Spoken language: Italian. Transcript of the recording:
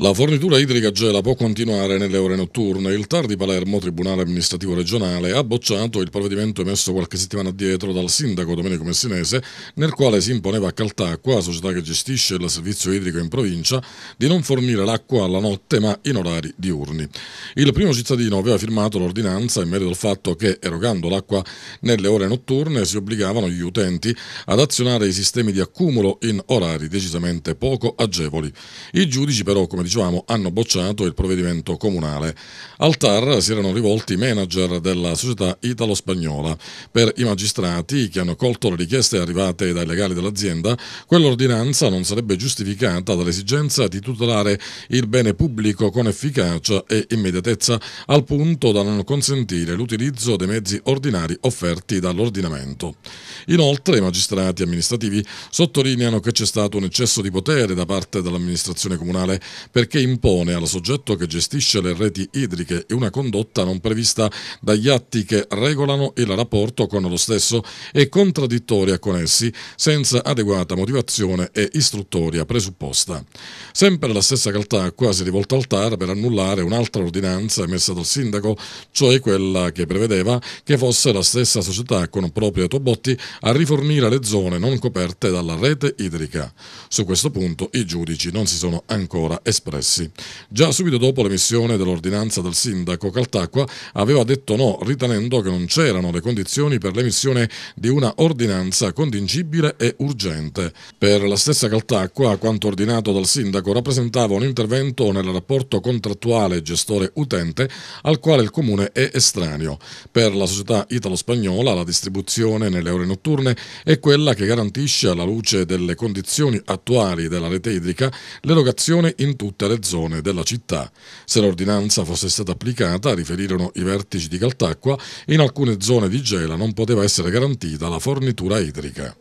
La fornitura idrica gela può continuare nelle ore notturne. Il TAR di Palermo, Tribunale Amministrativo Regionale, ha bocciato il provvedimento emesso qualche settimana addietro dal sindaco Domenico Messinese, nel quale si imponeva a Caltacqua, società che gestisce il servizio idrico in provincia, di non fornire l'acqua alla notte ma in orari diurni. Il primo cittadino aveva firmato l'ordinanza in merito al fatto che, erogando l'acqua nelle ore notturne, si obbligavano gli utenti ad azionare i sistemi di accumulo in orari decisamente poco agevoli. I giudici però, come dicevamo, hanno bocciato il provvedimento comunale. Al TAR si erano rivolti i manager della società italo-spagnola. Per i magistrati che hanno colto le richieste arrivate dai legali dell'azienda, quell'ordinanza non sarebbe giustificata dall'esigenza di tutelare il bene pubblico con efficacia e immediatezza, al punto da non consentire l'utilizzo dei mezzi ordinari offerti dall'ordinamento. Inoltre i magistrati amministrativi sottolineano che c'è stato un eccesso di potere da parte dell'amministrazione comunale perché impone al soggetto che gestisce le reti idriche una condotta non prevista dagli atti che regolano il rapporto con lo stesso e contraddittoria con essi, senza adeguata motivazione e istruttoria presupposta. Sempre la stessa Caltacqua quasi rivolta al TAR per annullare un'altra ordinanza emessa dal sindaco, cioè quella che prevedeva che fosse la stessa società con propri autobotti a rifornire le zone non coperte dalla rete idrica. Su questo punto i giudici non si sono ancora espressi espressi. Già subito dopo l'emissione dell'ordinanza del sindaco, Caltacqua aveva detto no, ritenendo che non c'erano le condizioni per l'emissione di una ordinanza contingibile e urgente. Per la stessa Caltacqua, quanto ordinato dal sindaco rappresentava un intervento nel rapporto contrattuale gestore-utente al quale il comune è estraneo. Per la società italo-spagnola la distribuzione nelle ore notturne è quella che garantisce alla luce delle condizioni attuali della rete idrica l'erogazione in tutto tutte le zone della città. Se l'ordinanza fosse stata applicata, riferirono i vertici di Caltacqua, in alcune zone di Gela non poteva essere garantita la fornitura idrica.